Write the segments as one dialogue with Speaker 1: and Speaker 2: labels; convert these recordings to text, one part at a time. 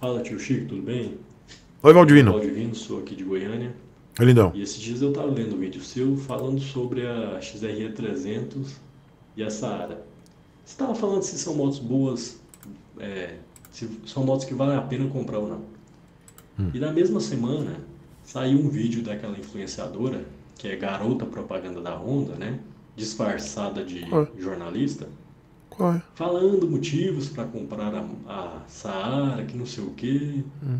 Speaker 1: Fala, tio Chico, tudo bem? Oi, Valdivino. Valdivino, sou aqui de Goiânia. Oi, é lindão. E esses dias eu estava lendo um vídeo seu falando sobre a XRE 300 e a Saara. Você estava falando se são motos boas, é, se são motos que valem a pena comprar ou não. Hum. E na mesma semana saiu um vídeo daquela influenciadora, que é garota propaganda da Honda, né? Disfarçada de
Speaker 2: jornalista. É.
Speaker 1: Falando motivos para comprar a, a Saara, que não sei o quê. Hum.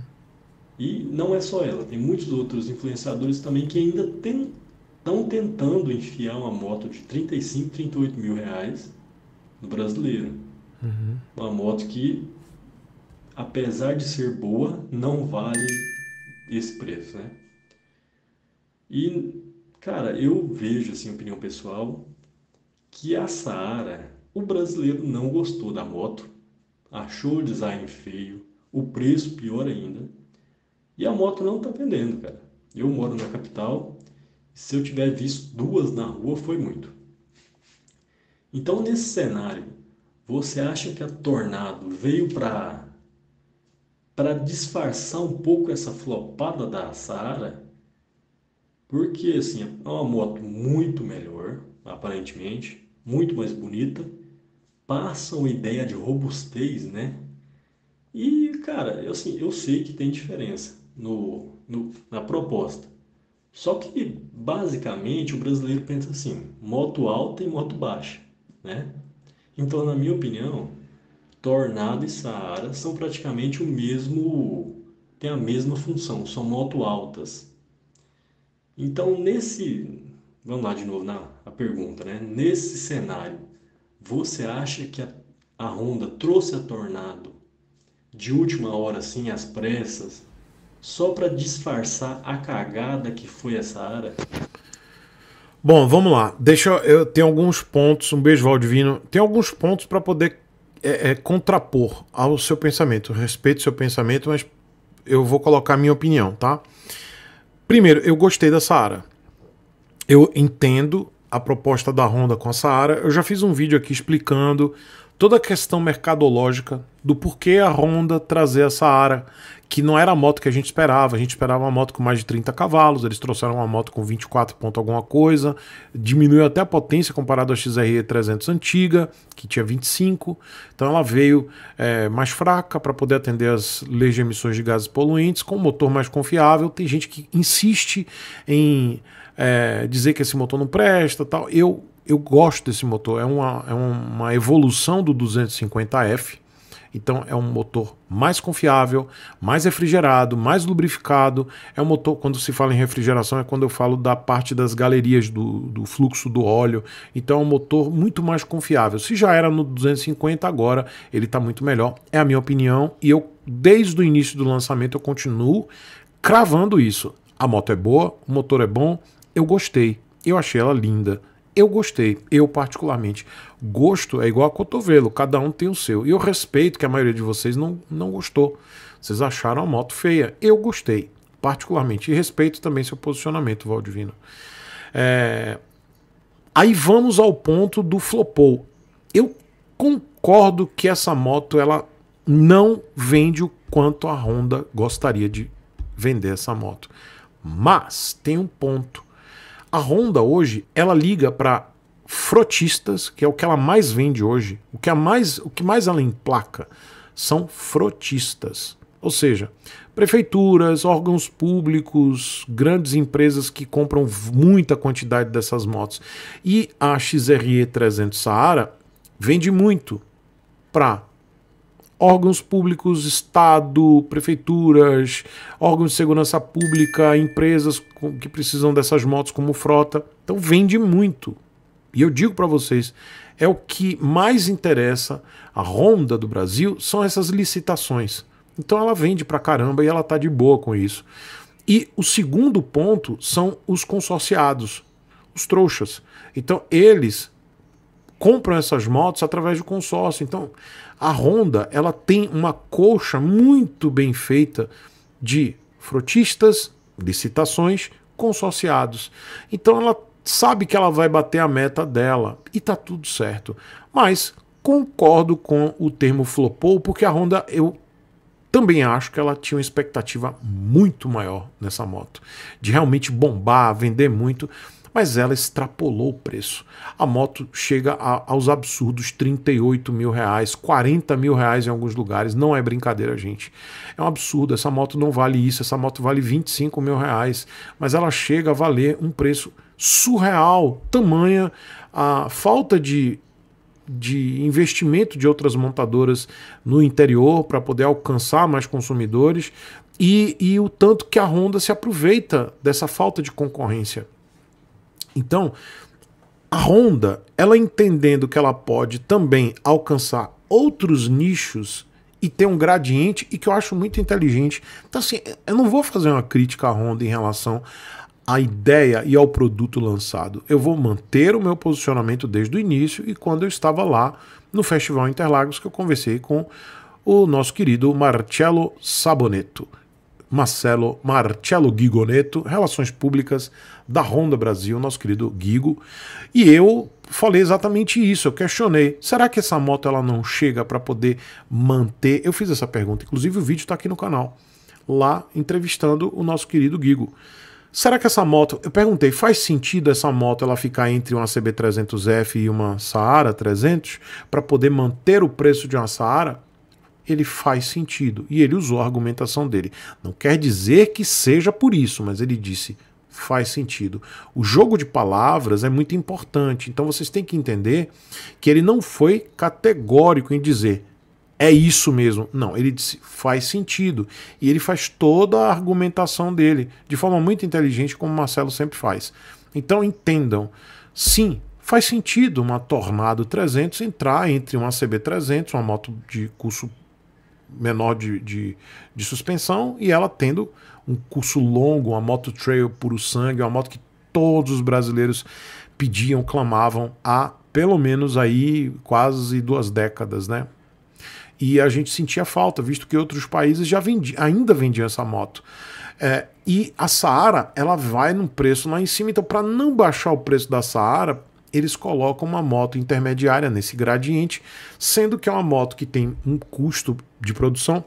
Speaker 1: E não é só ela, tem muitos outros influenciadores também que ainda estão tentando enfiar uma moto de 35, 38 mil reais no brasileiro. Uhum. Uma moto que, apesar de ser boa, não vale esse preço, né? E, cara, eu vejo, assim, opinião pessoal, que a Saara o brasileiro não gostou da moto, achou o design feio, o preço pior ainda. E a moto não está vendendo, cara. Eu moro na capital, se eu tiver visto duas na rua foi muito. Então, nesse cenário, você acha que a Tornado veio para para disfarçar um pouco essa flopada da Saara? Porque assim, é uma moto muito melhor, aparentemente, muito mais bonita passam ideia de robustez, né? E, cara, eu, assim, eu sei que tem diferença no, no, na proposta. Só que, basicamente, o brasileiro pensa assim, moto alta e moto baixa, né? Então, na minha opinião, Tornado e Saara são praticamente o mesmo, tem a mesma função, são moto altas. Então, nesse, vamos lá de novo na a pergunta, né? Nesse cenário, você acha que a, a Honda trouxe a Tornado de última hora, assim, às pressas, só para disfarçar a cagada que foi essa área?
Speaker 2: Bom, vamos lá. Deixa eu, eu tenho alguns pontos. Um beijo, Valdivino. Tem alguns pontos para poder é, é, contrapor ao seu pensamento. respeito o seu pensamento, mas eu vou colocar minha opinião, tá? Primeiro, eu gostei da Sara. Eu entendo a proposta da Honda com a Saara, eu já fiz um vídeo aqui explicando toda a questão mercadológica do porquê a Honda trazer a Saara, que não era a moto que a gente esperava. A gente esperava uma moto com mais de 30 cavalos, eles trouxeram uma moto com 24 ponto alguma coisa, diminuiu até a potência comparado à XRE 300 antiga, que tinha 25. Então ela veio é, mais fraca para poder atender as leis de emissões de gases poluentes, com um motor mais confiável. Tem gente que insiste em é, dizer que esse motor não presta tal. Eu, eu gosto desse motor, é uma, é uma evolução do 250F. Então é um motor mais confiável, mais refrigerado, mais lubrificado. É um motor, quando se fala em refrigeração, é quando eu falo da parte das galerias do, do fluxo do óleo. Então é um motor muito mais confiável. Se já era no 250, agora ele está muito melhor. É a minha opinião e eu, desde o início do lançamento, eu continuo cravando isso. A moto é boa, o motor é bom, eu gostei, eu achei ela linda, eu gostei, eu particularmente. Gosto é igual a cotovelo, cada um tem o seu. E eu respeito que a maioria de vocês não, não gostou. Vocês acharam a moto feia. Eu gostei, particularmente. E respeito também seu posicionamento, Valdivino. É... Aí vamos ao ponto do flopou. Eu concordo que essa moto ela não vende o quanto a Honda gostaria de vender essa moto. Mas tem um ponto a Honda hoje, ela liga para frotistas, que é o que ela mais vende hoje. O que, é mais, o que mais ela emplaca são frotistas. Ou seja, prefeituras, órgãos públicos, grandes empresas que compram muita quantidade dessas motos. E a XRE 300 Saara vende muito para órgãos públicos, Estado, prefeituras, órgãos de segurança pública, empresas que precisam dessas motos como frota. Então vende muito. E eu digo para vocês, é o que mais interessa a Honda do Brasil são essas licitações. Então ela vende para caramba e ela tá de boa com isso. E o segundo ponto são os consorciados, os trouxas. Então eles compram essas motos através do consórcio. Então, a Honda ela tem uma colcha muito bem feita de frotistas, licitações, consorciados. Então ela sabe que ela vai bater a meta dela e tá tudo certo. Mas concordo com o termo flopou, porque a Honda eu também acho que ela tinha uma expectativa muito maior nessa moto, de realmente bombar, vender muito, mas ela extrapolou o preço. A moto chega a, aos absurdos 38 mil reais, 40 mil reais em alguns lugares, não é brincadeira, gente. É um absurdo, essa moto não vale isso, essa moto vale 25 mil reais, mas ela chega a valer um preço surreal, tamanha a falta de de investimento de outras montadoras no interior para poder alcançar mais consumidores e, e o tanto que a Honda se aproveita dessa falta de concorrência. Então, a Honda, ela entendendo que ela pode também alcançar outros nichos e ter um gradiente e que eu acho muito inteligente. Então assim, eu não vou fazer uma crítica à Honda em relação à ideia e ao produto lançado. Eu vou manter o meu posicionamento desde o início e quando eu estava lá no Festival Interlagos que eu conversei com o nosso querido Marcello Saboneto. Marcelo, Marcelo Gigoneto, Relações Públicas da Honda Brasil, nosso querido Gigo. E eu falei exatamente isso, eu questionei, será que essa moto ela não chega para poder manter? Eu fiz essa pergunta, inclusive o vídeo está aqui no canal, lá entrevistando o nosso querido Gigo. Será que essa moto, eu perguntei, faz sentido essa moto ela ficar entre uma CB300F e uma Saara 300 para poder manter o preço de uma Saara? Ele faz sentido e ele usou a argumentação dele. Não quer dizer que seja por isso, mas ele disse faz sentido. O jogo de palavras é muito importante, então vocês têm que entender que ele não foi categórico em dizer é isso mesmo. Não, ele disse, faz sentido. E ele faz toda a argumentação dele, de forma muito inteligente, como o Marcelo sempre faz. Então entendam, sim, faz sentido uma Tornado 300 entrar entre uma CB300, uma moto de curso menor de, de, de suspensão, e ela tendo um curso longo, uma moto trail puro sangue, uma moto que todos os brasileiros pediam, clamavam há pelo menos aí quase duas décadas, né? E a gente sentia falta, visto que outros países já vendi, ainda vendiam essa moto. É, e a Saara, ela vai num preço lá em cima. Então, para não baixar o preço da Saara, eles colocam uma moto intermediária nesse gradiente, sendo que é uma moto que tem um custo de produção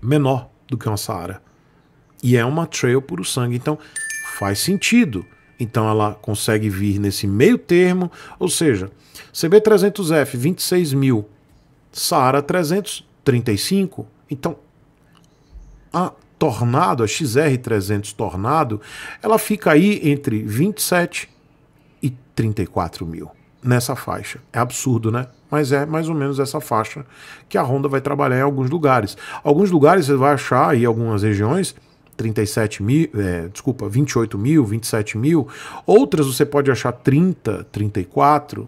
Speaker 2: menor do que uma Saara. E é uma trail puro sangue. Então, faz sentido. Então ela consegue vir nesse meio termo, ou seja, CB300F 26 mil Saara 335. Então, a Tornado, a XR300 Tornado, ela fica aí entre 27 e 34 mil nessa faixa. É absurdo, né? Mas é mais ou menos essa faixa que a Honda vai trabalhar em alguns lugares. Alguns lugares você vai achar aí algumas regiões 37 mil, é, desculpa, 28 mil, 27 mil. Outras você pode achar 30, 34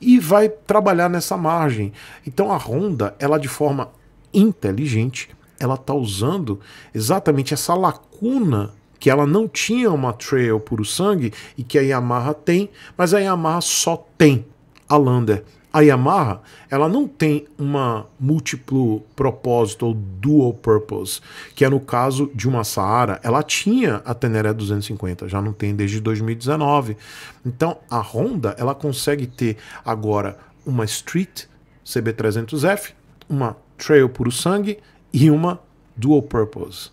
Speaker 2: e vai trabalhar nessa margem. Então a Honda, ela de forma inteligente, ela está usando exatamente essa lacuna que ela não tinha uma trail puro sangue e que a Yamaha tem, mas a Yamaha só tem a Lander a Yamaha ela não tem uma múltiplo propósito ou dual purpose, que é no caso de uma Saara, ela tinha a Teneré 250, já não tem desde 2019. Então a Honda ela consegue ter agora uma Street CB300F, uma Trail puro sangue e uma dual purpose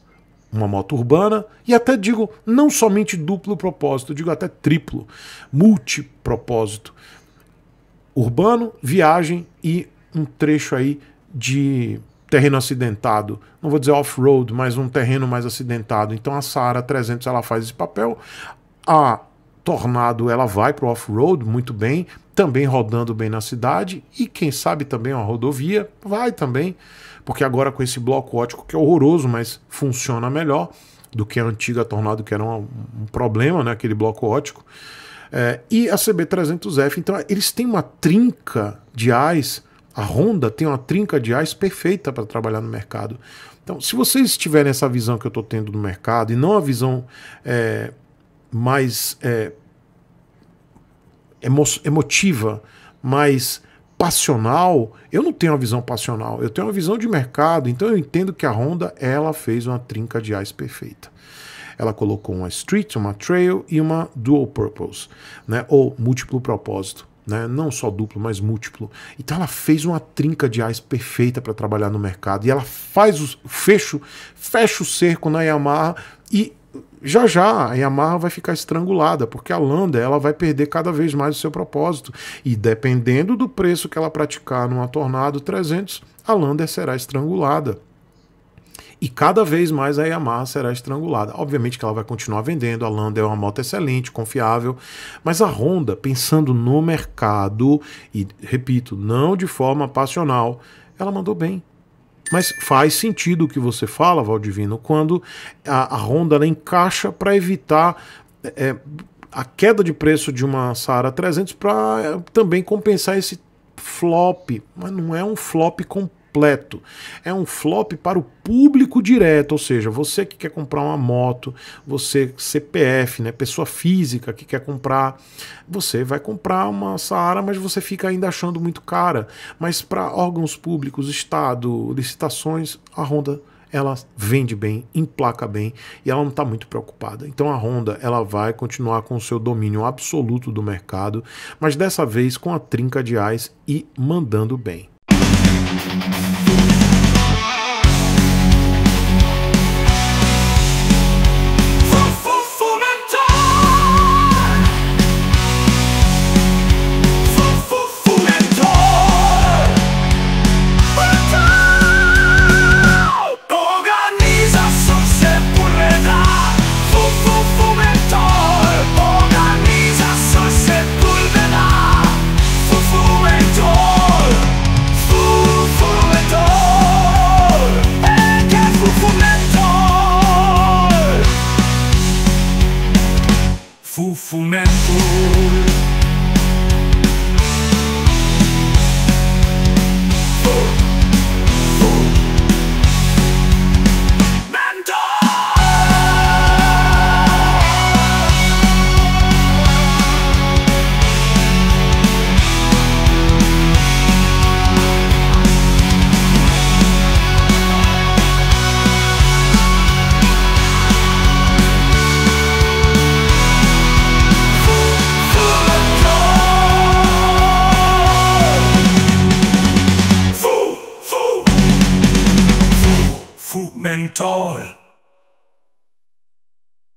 Speaker 2: uma moto urbana e até digo não somente duplo propósito, digo até triplo, multipropósito urbano, viagem e um trecho aí de terreno acidentado. Não vou dizer off-road, mas um terreno mais acidentado. Então a Saara 300 ela faz esse papel. A Tornado ela vai para o off-road muito bem, também rodando bem na cidade e quem sabe também uma rodovia vai também, porque agora com esse bloco ótico que é horroroso, mas funciona melhor do que a antiga Tornado que era um, um problema, né, aquele bloco ótico. É, e a CB300F. Então, eles têm uma trinca de ais, a Honda tem uma trinca de ais perfeita para trabalhar no mercado. Então, se vocês tiverem essa visão que eu estou tendo do mercado, e não a visão é, mais é, emo emotiva, mais passional, eu não tenho uma visão passional, eu tenho uma visão de mercado, então eu entendo que a Honda ela fez uma trinca de ais perfeita. Ela colocou uma street, uma trail e uma dual purpose, né? ou múltiplo propósito. Né? não só duplo, mas múltiplo. Então ela fez uma trinca de ais perfeita para trabalhar no mercado e ela faz o fecho, fecha o cerco na Yamaha e já já a Yamaha vai ficar estrangulada, porque a Landa ela vai perder cada vez mais o seu propósito. E dependendo do preço que ela praticar numa Tornado 300, a Landa será estrangulada. E cada vez mais a Yamaha será estrangulada. Obviamente que ela vai continuar vendendo, a Landa é uma moto excelente, confiável, mas a Honda, pensando no mercado, e repito, não de forma passional, ela mandou bem. Mas faz sentido o que você fala, Valdivino, quando a, a Honda encaixa para evitar. É, é, a queda de preço de uma Sara 300 para também compensar esse flop, mas não é um flop completo completo. É um flop para o público direto, ou seja, você que quer comprar uma moto, você CPF, né, pessoa física que quer comprar, você vai comprar uma Saara, mas você fica ainda achando muito cara. Mas para órgãos públicos, Estado, licitações, a Honda ela vende bem, emplaca bem e ela não está muito preocupada. Então a Honda ela vai continuar com o seu domínio absoluto do mercado, mas dessa vez com a trinca de ais e mandando bem.
Speaker 1: funeral.